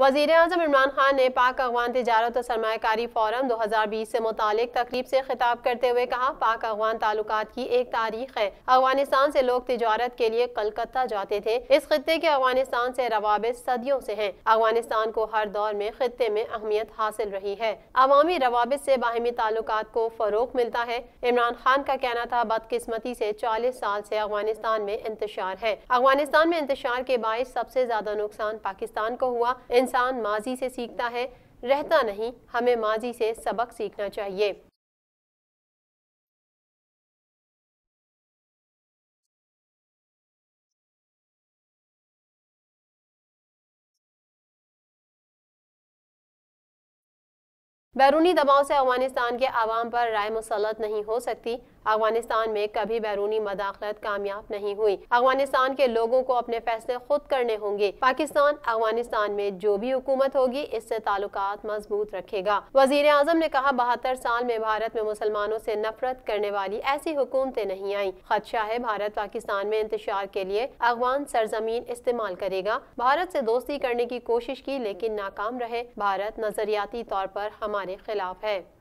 वजीर अजम इमरान खान ने पाक अफगान तजारत और सरमाकारी फोरम बीस से मुतल तकरीब से खिताब करते हुए कहा पाक अफगान ताल्लुक की एक तारीख है अफगानिस्तान से लोग तजारत के लिए कलकत्ता जाते थे इस खत्े के अफगानिस्तान से रवाबित सदियों से हैं अफगानिस्तान को हर दौर में खत्े में अहमियत हासिल रही है अवामी रवाबित से बाहमी ताल्लुक को फरोग मिलता है इमरान खान का कहना था बदकिस्मती से चालीस साल से अफगानिस्तान में इंतजार है अफगानिस्तान में इंतजार के बायस सबसे ज्यादा नुकसान पाकिस्तान को हुआ इंसान माजी से सीखता है रहता नहीं हमें माजी से सबक सीखना चाहिए बैरूनी दबाव से अफगानिस्तान के आवाम पर राय मुसलत नहीं हो सकती अफगानिस्तान में कभी बैरूनी मदाखलत कामयाब नहीं हुई अफगानिस्तान के लोगों को अपने फैसले खुद करने होंगे पाकिस्तान अफगानिस्तान में जो भी हुकूमत होगी इससे ताल्लुक मजबूत रखेगा वजीर अजम ने कहा बहत्तर साल में भारत में मुसलमानों से नफरत करने वाली ऐसी हुकूमतें नहीं आई खदशा है भारत पाकिस्तान में इंतजार के लिए अफगान सरजमीन इस्तेमाल करेगा भारत ऐसी दोस्ती करने की कोशिश की लेकिन नाकाम रहे भारत नजरियाती तौर पर हमारे tarih,